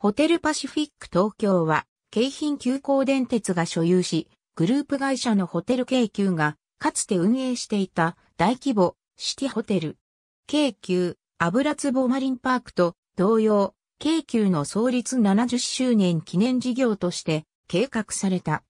ホテルパシフィック東京は、京浜急行電鉄が所有し、グループ会社のホテル京急が、かつて運営していた大規模シティホテル。京急、油壺マリンパークと同様、京急の創立70周年記念事業として計画された。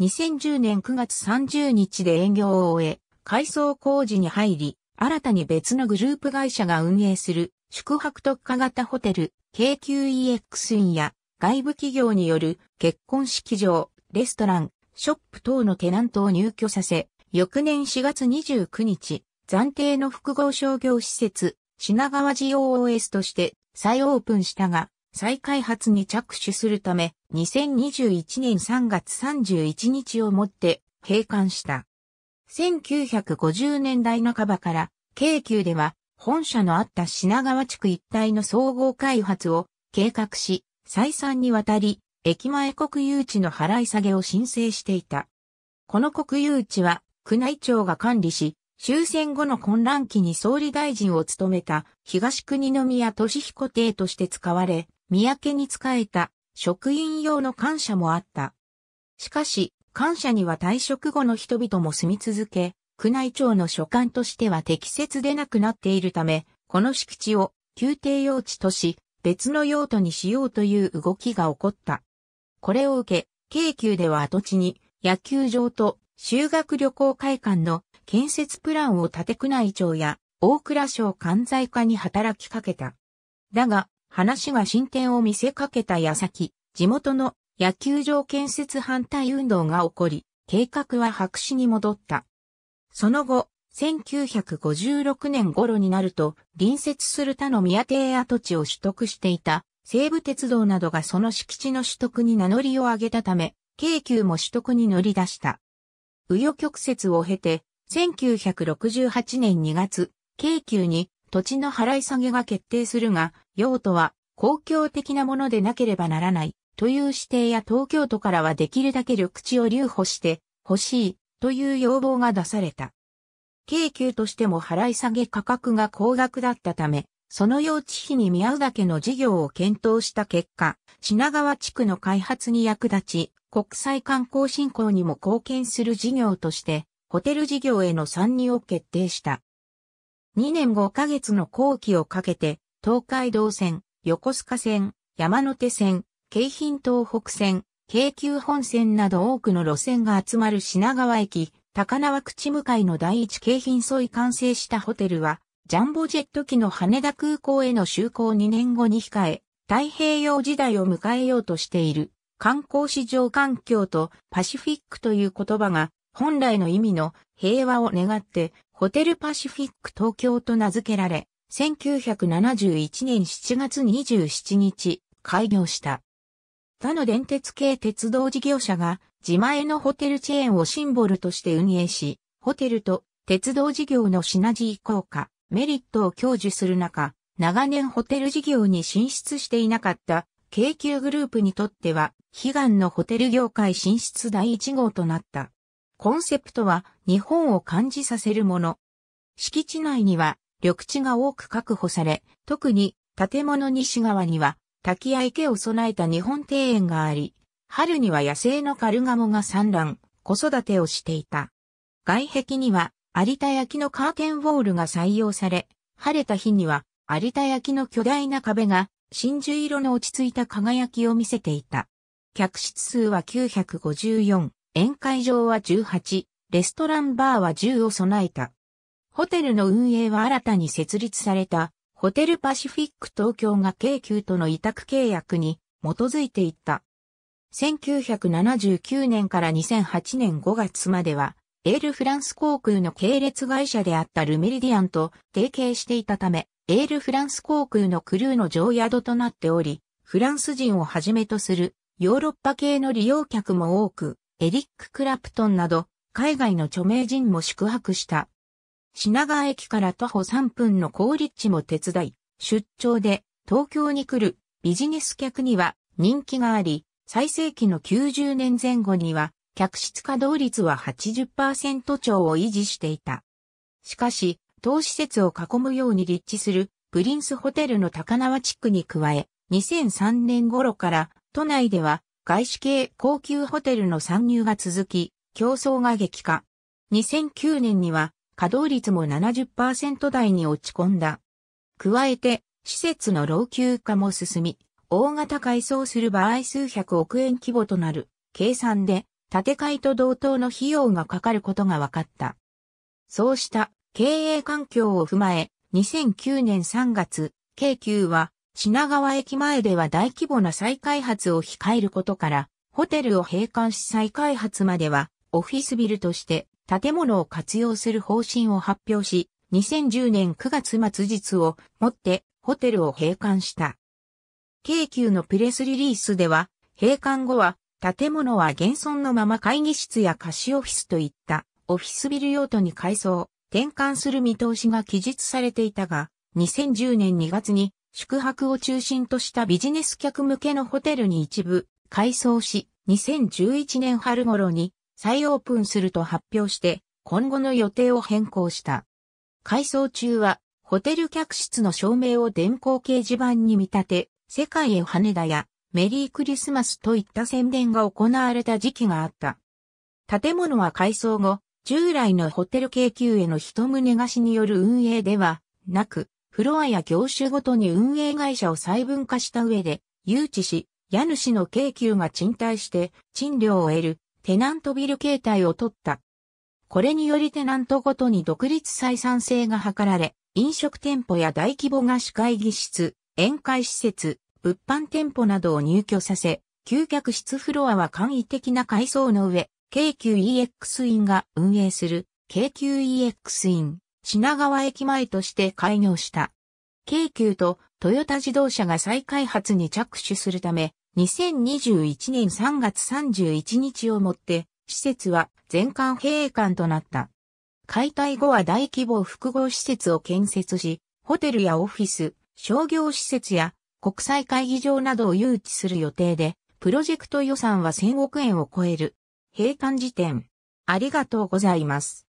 2010年9月30日で営業を終え、改装工事に入り、新たに別のグループ会社が運営する宿泊特化型ホテル KQEX インや外部企業による結婚式場、レストラン、ショップ等のテナントを入居させ、翌年4月29日、暫定の複合商業施設、品川 GOOS として再オープンしたが、再開発に着手するため、2021年3月31日をもって閉館した。1950年代半ばから、京急では、本社のあった品川地区一帯の総合開発を計画し、再三にわたり、駅前国有地の払い下げを申請していた。この国有地は、区内庁が管理し、終戦後の混乱期に総理大臣を務めた東国宮俊彦邸として使われ、三宅に仕えた職員用の感謝もあった。しかし、感謝には退職後の人々も住み続け、宮内庁の所管としては適切でなくなっているため、この敷地を宮廷用地とし、別の用途にしようという動きが起こった。これを受け、京急では跡地に野球場と修学旅行会館の建設プランを立て宮内庁や大蔵省管財課に働きかけた。だが、話が進展を見せかけた矢先、地元の野球場建設反対運動が起こり、計画は白紙に戻った。その後、1956年頃になると、隣接する他の宮邸跡地を取得していた、西武鉄道などがその敷地の取得に名乗りを上げたため、京急も取得に乗り出した。右余曲折を経て、1968年2月、京急に土地の払い下げが決定するが、用途は公共的なものでなければならないという指定や東京都からはできるだけ緑地を留保して欲しいという要望が出された。京急としても払い下げ価格が高額だったため、その用地費に見合うだけの事業を検討した結果、品川地区の開発に役立ち、国際観光振興にも貢献する事業として、ホテル事業への参入を決定した。2年5ヶ月の後期をかけて、東海道線、横須賀線、山手線、京浜東北線、京急本線など多くの路線が集まる品川駅、高輪口向かいの第一京浜沿い完成したホテルは、ジャンボジェット機の羽田空港への就航2年後に控え、太平洋時代を迎えようとしている、観光市場環境とパシフィックという言葉が、本来の意味の平和を願って、ホテルパシフィック東京と名付けられ、1971年7月27日、開業した。他の電鉄系鉄道事業者が自前のホテルチェーンをシンボルとして運営し、ホテルと鉄道事業のシナジー効果、メリットを享受する中、長年ホテル事業に進出していなかった京急グループにとっては悲願のホテル業界進出第1号となった。コンセプトは日本を感じさせるもの。敷地内には緑地が多く確保され、特に建物西側には滝や池を備えた日本庭園があり、春には野生のカルガモが産卵、子育てをしていた。外壁には有田焼のカーテンウォールが採用され、晴れた日には有田焼の巨大な壁が真珠色の落ち着いた輝きを見せていた。客室数は954、宴会場は18、レストランバーは10を備えた。ホテルの運営は新たに設立されたホテルパシフィック東京が京急との委託契約に基づいていった。1979年から2008年5月までは、エールフランス航空の系列会社であったルメリディアンと提携していたため、エールフランス航空のクルーの常宿となっており、フランス人をはじめとするヨーロッパ系の利用客も多く、エリック・クラプトンなど、海外の著名人も宿泊した。品川駅から徒歩3分の高立地も手伝い、出張で東京に来るビジネス客には人気があり、最盛期の90年前後には客室稼働率は80%超を維持していた。しかし、当施設を囲むように立地するプリンスホテルの高輪地区に加え、2003年頃から都内では外資系高級ホテルの参入が続き、競争が激化。2009年には稼働率も70%台に落ち込んだ。加えて、施設の老朽化も進み、大型改装する場合数百億円規模となる計算で、建て替えと同等の費用がかかることが分かった。そうした経営環境を踏まえ、2009年3月、京急は品川駅前では大規模な再開発を控えることから、ホテルを閉館し再開発まではオフィスビルとして建物を活用する方針を発表し、2010年9月末日をもってホテルを閉館した。京急のプレスリリースでは、閉館後は建物は現存のまま会議室や貸しオフィスといったオフィスビル用途に改装、転換する見通しが記述されていたが、2010年2月に宿泊を中心としたビジネス客向けのホテルに一部改装し、2011年春頃に再オープンすると発表して、今後の予定を変更した。改装中は、ホテル客室の照明を電光掲示板に見立て、世界へ羽田やメリークリスマスといった宣伝が行われた時期があった。建物は改装後、従来のホテル京急への一棟貸しによる運営ではなく、フロアや業種ごとに運営会社を細分化した上で、誘致し、家主の京急が賃貸して、賃料を得るテナントビル形態を取った。これによりテナントごとに独立採算性が図られ、飲食店舗や大規模が司会議室、宴会施設、物販店舗などを入居させ、旧客室フロアは簡易的な階層の上、京急 EX インが運営する、京急 EX イン、品川駅前として開業した。京急とトヨタ自動車が再開発に着手するため、2021年3月31日をもって、施設は全館閉館となった。解体後は大規模複合施設を建設し、ホテルやオフィス、商業施設や国際会議場などを誘致する予定で、プロジェクト予算は1000億円を超える。閉館時点。ありがとうございます。